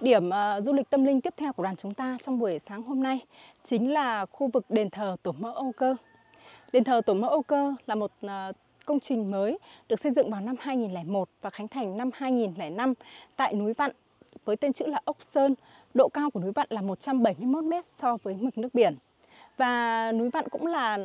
Điểm ờ, du lịch tâm linh tiếp theo của đoàn chúng ta trong buổi sáng hôm nay chính là khu vực đền thờ Tổ mẫu Âu Cơ. Đền thờ Tổ mẫu Âu Cơ là một ờ, công trình mới được xây dựng vào năm 2001 và khánh thành năm 2005 tại núi Vặn với tên chữ là Ốc Sơn. Độ cao của núi Vặn là 171 m so với mực nước biển. Và núi Vặn cũng là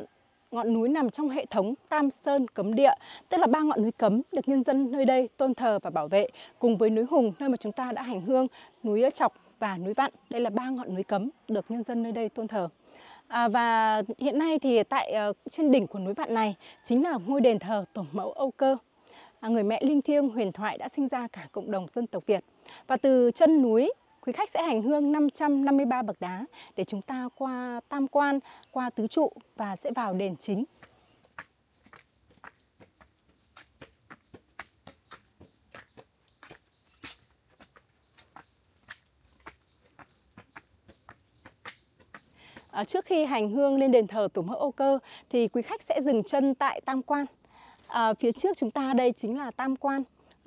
ngọn núi nằm trong hệ thống Tam Sơn Cấm Địa, tức là ba ngọn núi cấm được nhân dân nơi đây tôn thờ và bảo vệ, cùng với núi Hùng nơi mà chúng ta đã hành hương, núi Chọc và núi Vạn. Đây là ba ngọn núi cấm được nhân dân nơi đây tôn thờ. À, và hiện nay thì tại uh, trên đỉnh của núi Vạn này chính là ngôi đền thờ tổ mẫu Âu Cơ. À, người mẹ linh thiêng huyền thoại đã sinh ra cả cộng đồng dân tộc Việt. Và từ chân núi quý khách sẽ hành hương 553 bậc đá để chúng ta qua tam quan, qua tứ trụ và sẽ vào đền chính. À, trước khi hành hương lên đền thờ Tổ mẫu Âu Cơ thì quý khách sẽ dừng chân tại Tam Quan. À, phía trước chúng ta đây chính là Tam Quan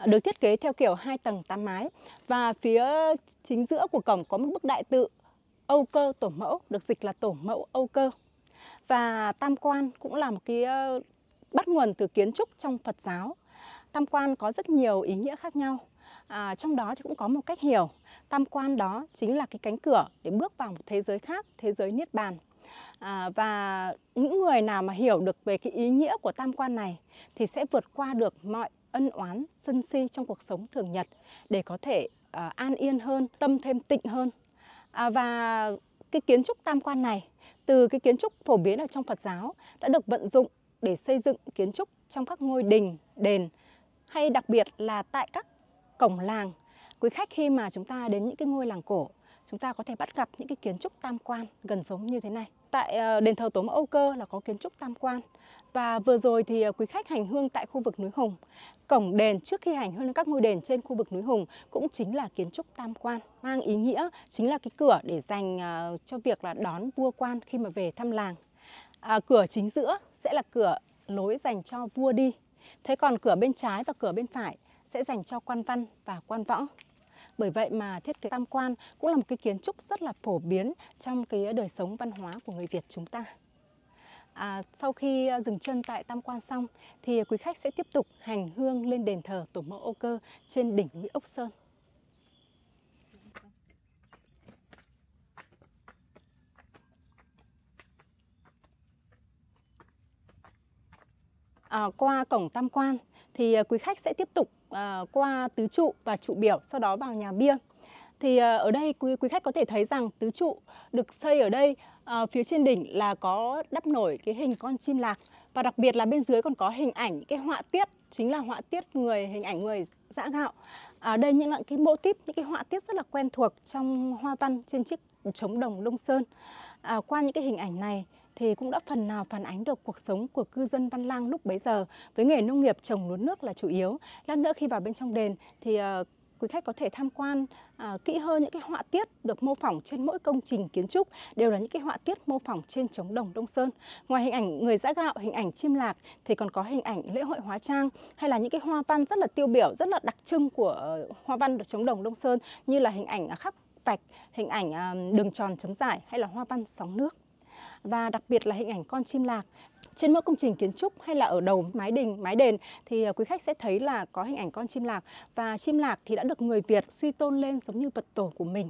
được thiết kế theo kiểu hai tầng tám mái và phía chính giữa của cổng có một bức đại tự Âu cơ tổ mẫu được dịch là tổ mẫu Âu cơ và tam quan cũng là một cái ờ, bắt nguồn từ kiến trúc trong Phật giáo tam quan có rất nhiều ý nghĩa khác nhau à, trong đó thì cũng có một cách hiểu tam quan đó chính là cái cánh cửa để bước vào một thế giới khác thế giới niết bàn à, và những người nào mà hiểu được về cái ý nghĩa của tam quan này thì sẽ vượt qua được mọi ân oán, sân si trong cuộc sống thường nhật để có thể à, an yên hơn, tâm thêm tịnh hơn. À, và cái kiến trúc tam quan này từ cái kiến trúc phổ biến ở trong Phật giáo đã được vận dụng để xây dựng kiến trúc trong các ngôi đình, đền hay đặc biệt là tại các cổng làng. Quý khách khi mà chúng ta đến những cái ngôi làng cổ, chúng ta có thể bắt gặp những cái kiến trúc tam quan gần giống như thế này tại ờ, đền thờ Tổ mẫu Âu Cơ là có kiến trúc tam quan. Và vừa rồi thì ờ, quý khách hành hương tại khu vực núi Hùng. Cổng đền trước khi hành hương lên các ngôi đền trên khu vực núi Hùng cũng chính là kiến trúc tam quan, mang ý nghĩa chính là cái cửa để dành ờ, cho việc là đón vua quan khi mà về thăm làng. À, cửa chính giữa sẽ là cửa lối dành cho vua đi. Thế còn cửa bên trái và cửa bên phải sẽ dành cho quan văn và quan võ bởi vậy mà thiết kế tam quan cũng là một cái kiến trúc rất là phổ biến trong cái đời sống văn hóa của người Việt chúng ta. À, sau khi à, dừng chân tại Tam Quan xong thì quý khách sẽ tiếp tục hành hương lên đền thờ Tổ mẫu Âu Cơ trên đỉnh núi Ốc Sơn. À, qua cổng Tam Quan thì à, quý khách sẽ tiếp tục à, qua tứ trụ và trụ biểu sau đó vào nhà bia thì à, ở đây quý, quý khách có thể thấy rằng tứ trụ được xây ở đây à, phía trên đỉnh là có đắp nổi cái hình con chim lạc và đặc biệt là bên dưới còn có hình ảnh cái họa tiết chính là họa tiết người hình ảnh người dã gạo ở à, đây những là cái mô típ những cái họa tiết rất là quen thuộc trong hoa văn trên chiếc trống đồng Đông Sơn à, qua những cái hình ảnh này thì cũng đã phần nào phản ánh được cuộc sống của cư dân Văn Lang lúc bấy giờ với nghề nông nghiệp trồng lúa nước là chủ yếu. Lát nữa khi vào bên trong đền thì ờ, quý khách có thể tham quan à, kỹ hơn những cái họa tiết được mô phỏng trên mỗi công trình kiến trúc đều là những cái họa tiết mô phỏng trên trống đồng Đông Sơn. Ngoài hình ảnh người giã gạo, hình ảnh chim lạc thì còn có hình ảnh lễ hội hóa trang hay là những cái hoa văn rất là tiêu biểu, rất là đặc trưng của ờ, hoa văn được trống đồng Đông Sơn như là hình ảnh khắc vạch, hình ảnh ờ, đường tròn chấm dải hay là hoa văn sóng nước và đặc biệt là hình ảnh con chim lạc trên mỗi công trình kiến trúc hay là ở đầu mái đình mái đền thì ờ, quý khách sẽ thấy là có hình ảnh con chim lạc và chim lạc thì đã được người Việt suy tôn lên giống như vật tổ của mình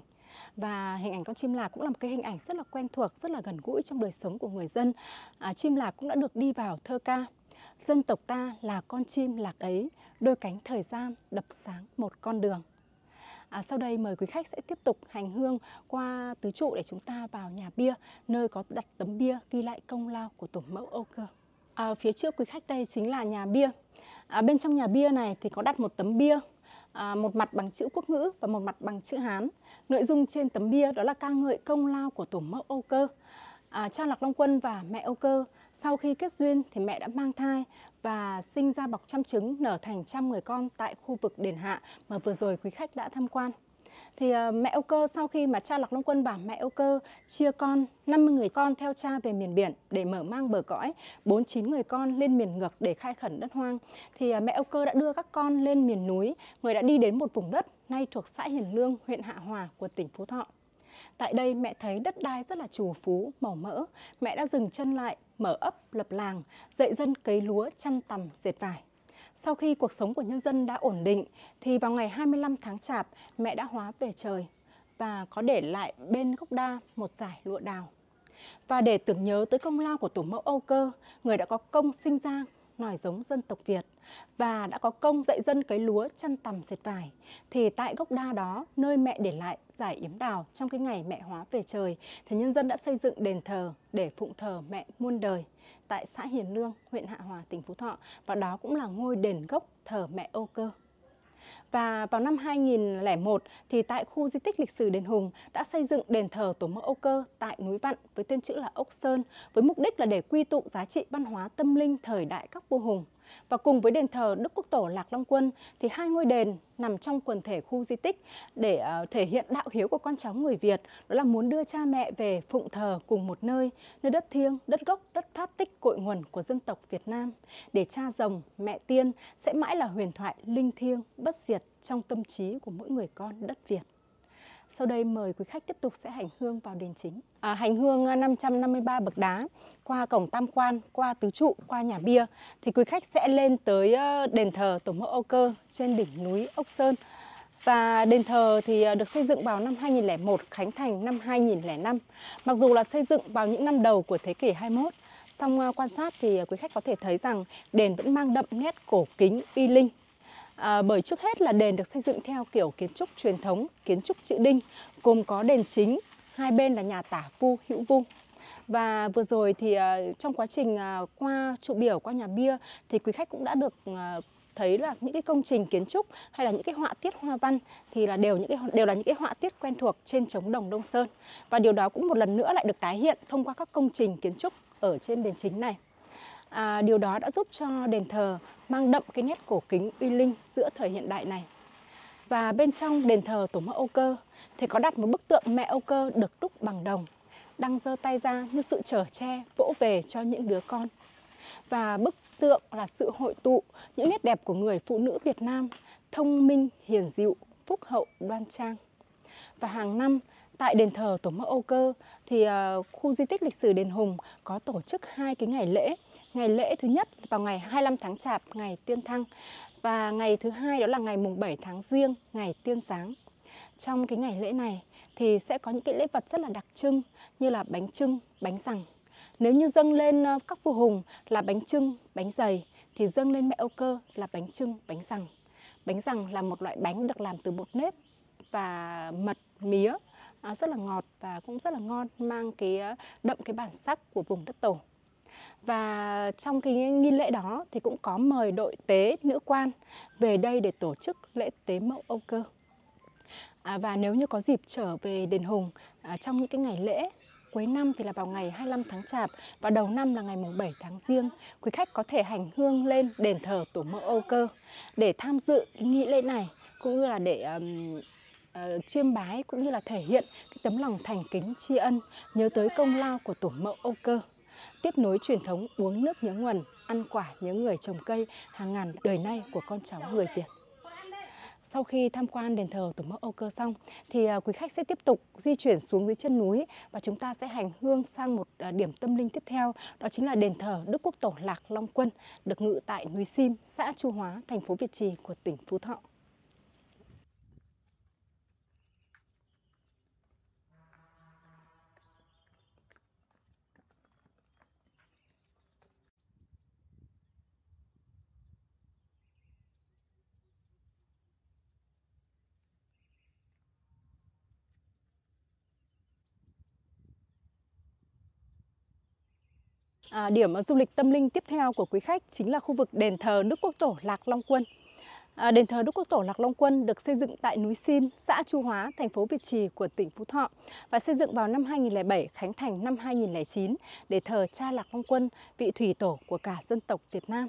và hình ảnh con chim lạc cũng là một cái hình ảnh rất là quen thuộc rất là gần gũi trong đời sống của người dân à, chim lạc cũng đã được đi vào thơ ca dân tộc ta là con chim lạc ấy đôi cánh thời gian đập sáng một con đường À, sau đây mời quý khách sẽ tiếp tục hành hương qua tứ trụ để chúng ta vào nhà bia, nơi có đặt tấm bia ghi lại công lao của tổ mẫu Âu Cơ. À, phía trước quý khách đây chính là nhà bia. À, bên trong nhà bia này thì có đặt một tấm bia à, một mặt bằng chữ quốc ngữ và một mặt bằng chữ Hán. Nội dung trên tấm bia đó là ca ngợi công lao của tổ mẫu Âu Cơ. À, cha Lạc Long Quân và mẹ Âu Cơ sau khi kết duyên thì mẹ đã mang thai và sinh ra bọc trăm trứng nở thành trăm người con tại khu vực Đền Hạ mà vừa rồi quý khách đã tham quan. Thì uh, mẹ Âu Cơ sau khi mà cha Lạc Long Quân bảo mẹ Âu Cơ chia con 50 người con theo cha về miền biển để mở mang bờ cõi, 49 người con lên miền ngược để khai khẩn đất hoang. Thì uh, mẹ Âu Cơ đã đưa các con lên miền núi, người đã đi đến một vùng đất nay thuộc xã Hiền Lương, huyện Hạ Hòa của tỉnh Phú Thọ. Tại đây mẹ thấy đất đai rất là trù phú, màu mỡ. Mẹ đã dừng chân lại, mở ấp, lập làng, dạy dân cấy lúa, chăn tầm dệt vải. Sau khi cuộc sống của nhân dân đã ổn định, thì vào ngày 25 tháng Chạp, mẹ đã hóa về trời và có để lại bên gốc đa một giải lụa đào. Và để tưởng nhớ tới công lao của tổ mẫu Âu Cơ, người đã có công sinh ra nòi giống dân tộc Việt và đã có công dạy dân cấy lúa chăn tầm dệt vải thì tại gốc đa đó nơi mẹ để lại giải yếm đào trong cái ngày mẹ hóa về trời thì nhân dân đã xây dựng đền thờ để phụng thờ mẹ muôn đời tại xã Hiền Lương, huyện Hạ Hòa, tỉnh Phú Thọ và đó cũng là ngôi đền gốc thờ mẹ Âu Cơ. Và vào năm 2001 thì tại khu di tích lịch sử Đền Hùng đã xây dựng đền thờ Tổ mẫu Âu Cơ tại núi Vặn với tên chữ là Ốc Sơn với mục đích là để quy tụ giá trị văn hóa tâm linh thời đại các vua Hùng và cùng với đền thờ Đức Quốc Tổ Lạc Long Quân thì hai ngôi đền nằm trong quần thể khu di tích để ờ, thể hiện đạo hiếu của con cháu người Việt, đó là muốn đưa cha mẹ về phụng thờ cùng một nơi, nơi đất thiêng, đất gốc, đất phát tích cội nguồn của dân tộc Việt Nam, để cha rồng, mẹ tiên sẽ mãi là huyền thoại linh thiêng, bất diệt trong tâm trí của mỗi người con đất Việt. Sau đây mời quý khách tiếp tục sẽ hành hương vào đền chính. À, hành hương 553 à, bậc đá qua cổng Tam Quan, qua Tứ Trụ, qua Nhà Bia thì quý khách sẽ lên tới ờ, đền thờ Tổ mẫu Âu Cơ trên đỉnh núi Ốc Sơn. Và đền thờ thì à, được xây dựng vào năm 2001, khánh thành năm 2005. Mặc dù là xây dựng vào những năm đầu của thế kỷ 21, song à, quan sát thì quý khách có thể thấy rằng đền vẫn mang đậm nét cổ kính uy linh À, bởi trước hết là đền được xây dựng theo kiểu kiến trúc truyền thống, kiến trúc chữ đinh, gồm có đền chính, hai bên là nhà tả vu, hữu vu. Và vừa rồi thì uh, trong quá trình uh, qua trụ biểu, qua nhà bia thì quý khách cũng đã được uh, thấy là những cái công trình kiến trúc hay là những cái họa tiết hoa văn thì là đều những cái đều là những cái họa tiết quen thuộc trên trống đồng Đông Sơn và điều đó cũng một lần nữa lại được tái hiện thông qua các công trình kiến trúc ở trên đền chính này. À, điều đó đã giúp cho đền thờ mang đậm cái nét cổ kính uy linh giữa thời hiện đại này. Và bên trong đền thờ Tổ mẫu Âu Cơ thì có đặt một bức tượng mẹ Âu Cơ được đúc bằng đồng, đang giơ tay ra như sự trở che vỗ về cho những đứa con. Và bức tượng là sự hội tụ những nét đẹp của người phụ nữ Việt Nam, thông minh, hiền dịu, phúc hậu, đoan trang. Và hàng năm tại đền thờ Tổ mẫu Âu Cơ thì ờ, khu di tích lịch sử đền Hùng có tổ chức hai cái ngày lễ ngày lễ thứ nhất vào ngày 25 tháng Chạp, ngày Tiên Thăng và ngày thứ hai đó là ngày mùng 7 tháng Giêng, ngày Tiên sáng Trong cái ngày lễ này thì sẽ có những cái lễ vật rất là đặc trưng như là bánh trưng, bánh rằng. Nếu như dâng lên ờ, các vua hùng là bánh trưng, bánh dày thì dâng lên mẹ Âu Cơ là bánh trưng, bánh rằng. Bánh rằng là một loại bánh được làm từ bột nếp và mật mía ờ, rất là ngọt và cũng rất là ngon mang cái ờ, đậm cái bản sắc của vùng đất tổ và trong cái nghi lễ đó thì cũng có mời đội tế nữ quan về đây để tổ chức lễ tế mẫu âu cơ à, và nếu như có dịp trở về đền hùng à, trong những cái ngày lễ cuối năm thì là vào ngày 25 tháng Chạp và đầu năm là ngày mùng 7 tháng Giêng, quý khách có thể hành hương lên đền thờ Tổ mẫu Âu Cơ để tham dự cái nghi lễ này cũng như là để um, uh, chiêm bái cũng như là thể hiện cái tấm lòng thành kính tri ân nhớ tới công lao của Tổ mẫu Âu Cơ tiếp nối truyền thống uống nước nhớ nguồn, ăn quả nhớ người trồng cây hàng ngàn đời nay của con cháu người Việt. Sau khi tham quan đền thờ Tổ mẫu Âu Cơ xong thì à, quý khách sẽ tiếp tục di chuyển xuống dưới chân núi và chúng ta sẽ hành hương sang một à, điểm tâm linh tiếp theo, đó chính là đền thờ Đức Quốc Tổ Lạc Long Quân được ngự tại núi Sim, xã Chu Hóa, thành phố Việt Trì của tỉnh Phú Thọ. À, điểm du lịch tâm linh tiếp theo của quý khách chính là khu vực đền thờ Đức Quốc Tổ Lạc Long Quân. À, đền thờ Đức Quốc Tổ Lạc Long Quân được xây dựng tại núi Sim, xã Chu Hóa, thành phố Việt Trì của tỉnh Phú Thọ và xây dựng vào năm 2007, khánh thành năm 2009 để thờ cha Lạc Long Quân, vị thủy tổ của cả dân tộc Việt Nam.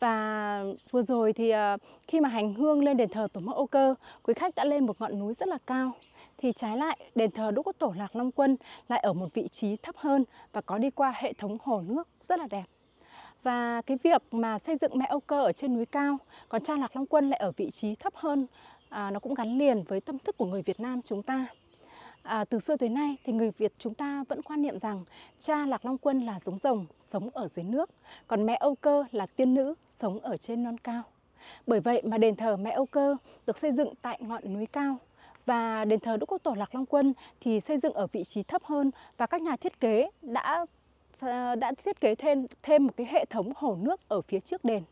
Và vừa rồi thì à, khi mà hành hương lên đền thờ Tổ mẫu Âu Cơ, quý khách đã lên một ngọn núi rất là cao thì trái lại đền thờ Đức Quốc Tổ Lạc Long Quân lại ở một vị trí thấp hơn và có đi qua hệ thống hồ nước rất là đẹp. Và cái việc mà xây dựng mẹ Âu Cơ ở trên núi cao, còn cha Lạc Long Quân lại ở vị trí thấp hơn, à, nó cũng gắn liền với tâm thức của người Việt Nam chúng ta. À, từ xưa tới nay thì người Việt chúng ta vẫn quan niệm rằng cha Lạc Long Quân là giống rồng sống ở dưới nước, còn mẹ Âu Cơ là tiên nữ sống ở trên non cao. Bởi vậy mà đền thờ mẹ Âu Cơ được xây dựng tại ngọn núi cao và đền thờ Đức Quốc Tổ Lạc Long Quân thì xây dựng ở vị trí thấp hơn và các nhà thiết kế đã ờ, đã thiết kế thêm thêm một cái hệ thống hồ nước ở phía trước đền.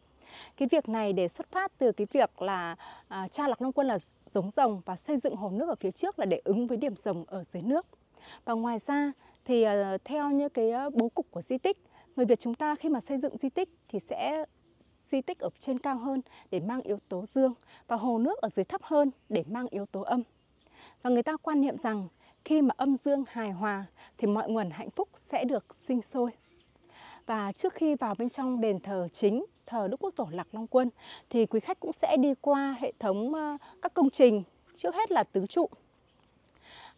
Cái việc này để xuất phát từ cái việc là à, cha Lạc Long Quân là giống rồng và xây dựng hồ nước ở phía trước là để ứng với điểm rồng ở dưới nước. Và ngoài ra thì à, theo như cái ờ, bố cục của di tích, người Việt chúng ta khi mà xây dựng di tích thì sẽ di tích ở trên cao hơn để mang yếu tố dương và hồ nước ở dưới thấp hơn để mang yếu tố âm. Và người ta quan niệm rằng khi mà âm dương hài hòa thì mọi nguồn hạnh phúc sẽ được sinh sôi. Và trước khi vào bên trong đền thờ chính thờ Đức Quốc Tổ Lạc Long Quân thì quý khách cũng sẽ đi qua hệ thống ờ, các công trình trước hết là tứ trụ.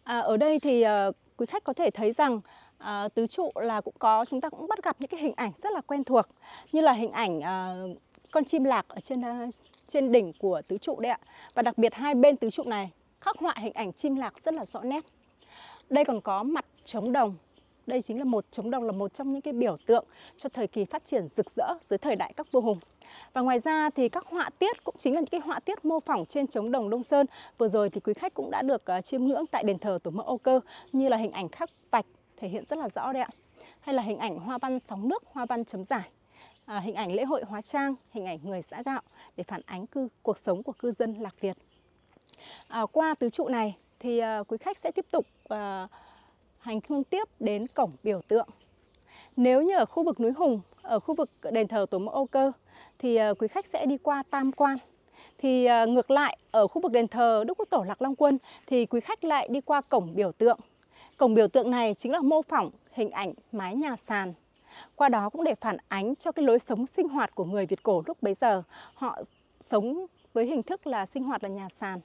À, ở đây thì ờ, quý khách có thể thấy rằng à, tứ trụ là cũng có chúng ta cũng bắt gặp những cái hình ảnh rất là quen thuộc như là hình ảnh à, con chim lạc ở trên trên đỉnh của tứ trụ đấy ạ và đặc biệt hai bên tứ trụ này khắc họa hình ảnh chim lạc rất là rõ nét. Đây còn có mặt trống đồng. Đây chính là một trống đồng là một trong những cái biểu tượng cho thời kỳ phát triển rực rỡ dưới thời đại các vua hùng. Và ngoài ra thì các họa tiết cũng chính là những cái họa tiết mô phỏng trên trống đồng Đông Sơn. Vừa rồi thì quý khách cũng đã được uh, chiêm ngưỡng tại đền thờ Tổ mẫu Âu Cơ như là hình ảnh khắc vạch thể hiện rất là rõ đấy ạ. Hay là hình ảnh hoa văn sóng nước, hoa văn chấm giải. À, hình ảnh lễ hội hóa trang, hình ảnh người xã gạo để phản ánh cư cuộc sống của cư dân Lạc Việt. À, qua tứ trụ này thì à, quý khách sẽ tiếp tục à, hành hương tiếp đến cổng biểu tượng. Nếu như ở khu vực núi Hùng, ở khu vực đền thờ Tổ mẫu Âu Cơ thì à, quý khách sẽ đi qua Tam Quan. Thì à, ngược lại ở khu vực đền thờ Đức Quốc Tổ Lạc Long Quân thì quý khách lại đi qua cổng biểu tượng. Cổng biểu tượng này chính là mô phỏng hình ảnh mái nhà sàn qua đó cũng để phản ánh cho cái lối sống sinh hoạt của người Việt cổ lúc bấy giờ. Họ sống với hình thức là sinh hoạt là nhà sàn.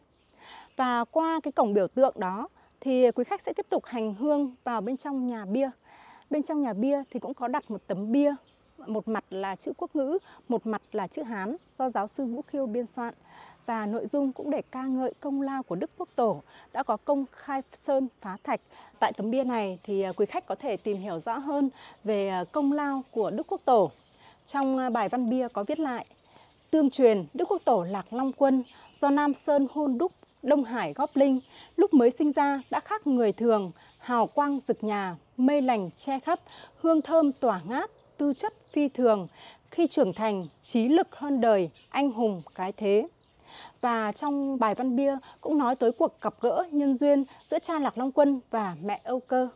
Và qua cái cổng biểu tượng đó thì quý khách sẽ tiếp tục hành hương vào bên trong nhà bia. Bên trong nhà bia thì cũng có đặt một tấm bia, một mặt là chữ quốc ngữ, một mặt là chữ Hán do giáo sư Vũ Khiêu biên soạn và nội dung cũng để ca ngợi công lao của Đức Quốc Tổ đã có công khai sơn phá thạch. Tại tấm bia này thì quý khách có thể tìm hiểu rõ hơn về công lao của Đức Quốc Tổ. Trong bài văn bia có viết lại Tương truyền, Đức Quốc Tổ Lạc Long Quân do Nam Sơn hôn đúc Đông Hải góp linh, lúc mới sinh ra đã khác người thường, hào quang rực nhà, mây lành che khắp, hương thơm tỏa ngát, tư chất phi thường, khi trưởng thành, trí lực hơn đời, anh hùng cái thế. Và trong bài văn bia cũng nói tới cuộc gặp gỡ nhân duyên giữa cha Lạc Long Quân và mẹ Âu Cơ.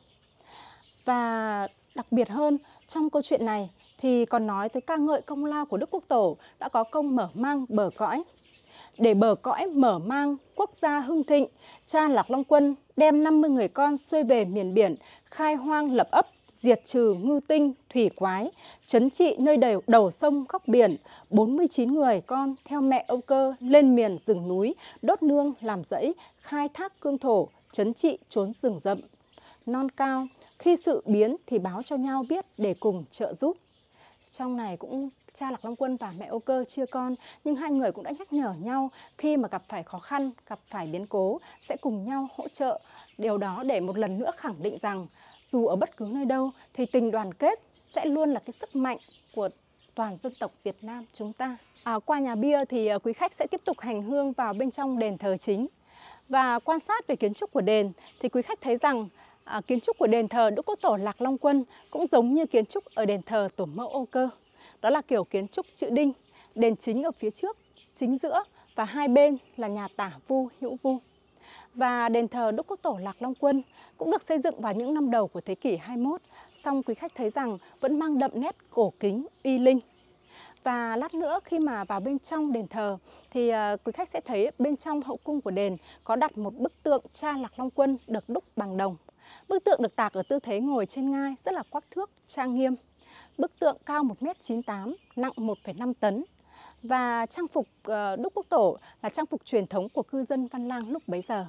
Và đặc biệt hơn, trong câu chuyện này thì còn nói tới ca ngợi công lao của Đức Quốc Tổ đã có công mở mang bờ cõi để bờ cõi mở mang quốc gia hưng thịnh, cha Lạc Long Quân đem 50 người con xuôi về miền biển, khai hoang lập ấp, diệt trừ ngư tinh, thủy quái, chấn trị nơi đầy đầu sông góc biển. 49 người con theo mẹ Âu Cơ lên miền rừng núi, đốt nương làm rẫy, khai thác cương thổ, chấn trị trốn rừng rậm. Non cao, khi sự biến thì báo cho nhau biết để cùng trợ giúp trong này cũng cha Lạc Long Quân và mẹ ô Cơ chia con, nhưng hai người cũng đã nhắc nhở nhau khi mà gặp phải khó khăn, gặp phải biến cố sẽ cùng nhau hỗ trợ. Điều đó để một lần nữa khẳng định rằng dù ở bất cứ nơi đâu thì tình đoàn kết sẽ luôn là cái sức mạnh của toàn dân tộc Việt Nam chúng ta. À, qua nhà bia thì à, quý khách sẽ tiếp tục hành hương vào bên trong đền thờ chính. Và quan sát về kiến trúc của đền thì quý khách thấy rằng à, kiến trúc của đền thờ Đức Quốc Tổ Lạc Long Quân cũng giống như kiến trúc ở đền thờ Tổ mẫu Âu Cơ. Đó là kiểu kiến trúc chữ đinh, đền chính ở phía trước, chính giữa và hai bên là nhà tả vu hữu vu. Và đền thờ Đức Quốc Tổ Lạc Long Quân cũng được xây dựng vào những năm đầu của thế kỷ 21, song quý khách thấy rằng vẫn mang đậm nét cổ kính, y linh. Và lát nữa khi mà vào bên trong đền thờ thì à, quý khách sẽ thấy bên trong hậu cung của đền có đặt một bức tượng cha Lạc Long Quân được đúc bằng đồng Bức tượng được tạc ở tư thế ngồi trên ngai rất là quắc thước, trang nghiêm. Bức tượng cao 1m98, nặng 1,5 tấn. Và trang phục ờ, Đức Quốc Tổ là trang phục truyền thống của cư dân Văn Lang lúc bấy giờ.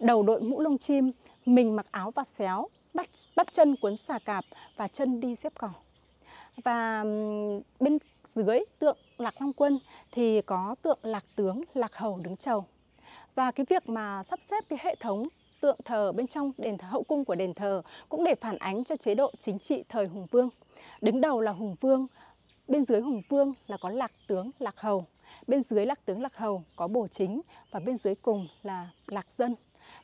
Đầu đội mũ lông chim, mình mặc áo và xéo, bắt bắp chân cuốn xà cạp và chân đi xếp cỏ. Và bên dưới tượng Lạc Long Quân thì có tượng Lạc Tướng, Lạc Hầu đứng chầu. Và cái việc mà sắp xếp cái hệ thống tượng thờ bên trong đền thờ hậu cung của đền thờ cũng để phản ánh cho chế độ chính trị thời Hùng Vương. Đứng đầu là Hùng Vương, bên dưới Hùng Vương là có Lạc tướng, Lạc hầu. Bên dưới Lạc tướng, Lạc hầu có Bổ chính và bên dưới cùng là Lạc dân.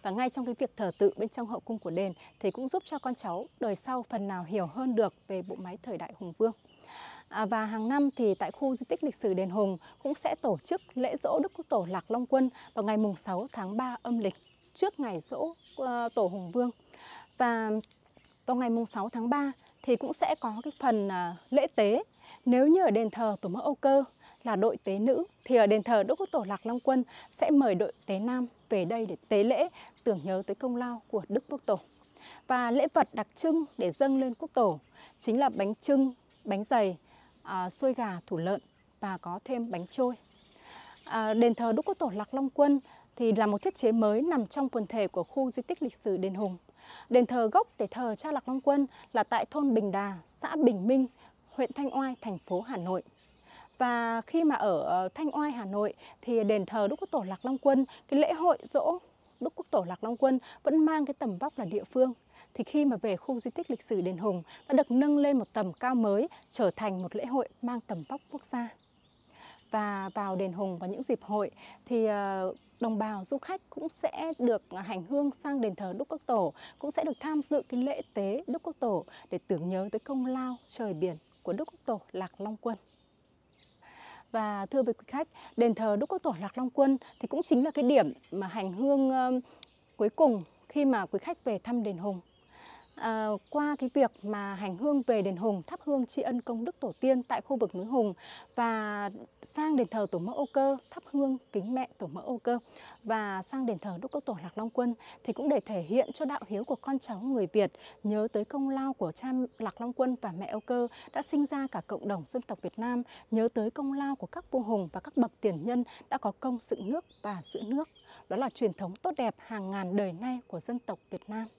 Và ngay trong cái việc thờ tự bên trong hậu cung của đền thì cũng giúp cho con cháu đời sau phần nào hiểu hơn được về bộ máy thời đại Hùng Vương. À, và hàng năm thì tại khu di tích lịch sử Đền Hùng cũng sẽ tổ chức lễ dỗ Đức Quốc Tổ Lạc Long Quân vào ngày mùng 6 tháng 3 âm lịch trước ngày dỗ ờ, tổ Hùng Vương. Và vào ngày mùng 6 tháng 3 thì cũng sẽ có cái phần à, lễ tế. Nếu như ở đền thờ Tổ mẫu Âu Cơ là đội tế nữ thì ở đền thờ Đức Quốc Tổ Lạc Long Quân sẽ mời đội tế nam về đây để tế lễ tưởng nhớ tới công lao của Đức Quốc Tổ. Và lễ vật đặc trưng để dâng lên Quốc Tổ chính là bánh trưng, bánh dày, à, xôi gà, thủ lợn và có thêm bánh trôi. À, đền thờ Đức Quốc Tổ Lạc Long Quân thì là một thiết chế mới nằm trong quần thể của khu di tích lịch sử Đền Hùng. Đền thờ gốc để thờ cha Lạc Long Quân là tại thôn Bình Đà, xã Bình Minh, huyện Thanh Oai, thành phố Hà Nội. Và khi mà ở ờ, Thanh Oai, Hà Nội thì đền thờ Đức Quốc Tổ Lạc Long Quân, cái lễ hội dỗ Đức Quốc Tổ Lạc Long Quân vẫn mang cái tầm vóc là địa phương. Thì khi mà về khu di tích lịch sử Đền Hùng đã được nâng lên một tầm cao mới, trở thành một lễ hội mang tầm vóc quốc gia và vào đền Hùng vào những dịp hội thì ờ, đồng bào du khách cũng sẽ được hành hương sang đền thờ Đức Quốc Tổ, cũng sẽ được tham dự cái lễ tế Đức Quốc Tổ để tưởng nhớ tới công lao trời biển của Đức Quốc Tổ Lạc Long Quân. Và thưa quý khách, đền thờ Đức Quốc Tổ Lạc Long Quân thì cũng chính là cái điểm mà hành hương cuối cùng khi mà quý khách về thăm đền Hùng à, qua cái việc mà hành hương về đền Hùng thắp hương tri ân công đức tổ tiên tại khu vực núi Hùng và sang đền thờ tổ mẫu Âu Cơ thắp hương kính mẹ tổ mẫu Âu Cơ và sang đền thờ Đức Quốc Tổ Lạc Long Quân thì cũng để thể hiện cho đạo hiếu của con cháu người Việt nhớ tới công lao của cha Lạc Long Quân và mẹ Âu Cơ đã sinh ra cả cộng đồng dân tộc Việt Nam nhớ tới công lao của các vua hùng và các bậc tiền nhân đã có công dựng nước và giữ nước. Đó là truyền thống tốt đẹp hàng ngàn đời nay của dân tộc Việt Nam.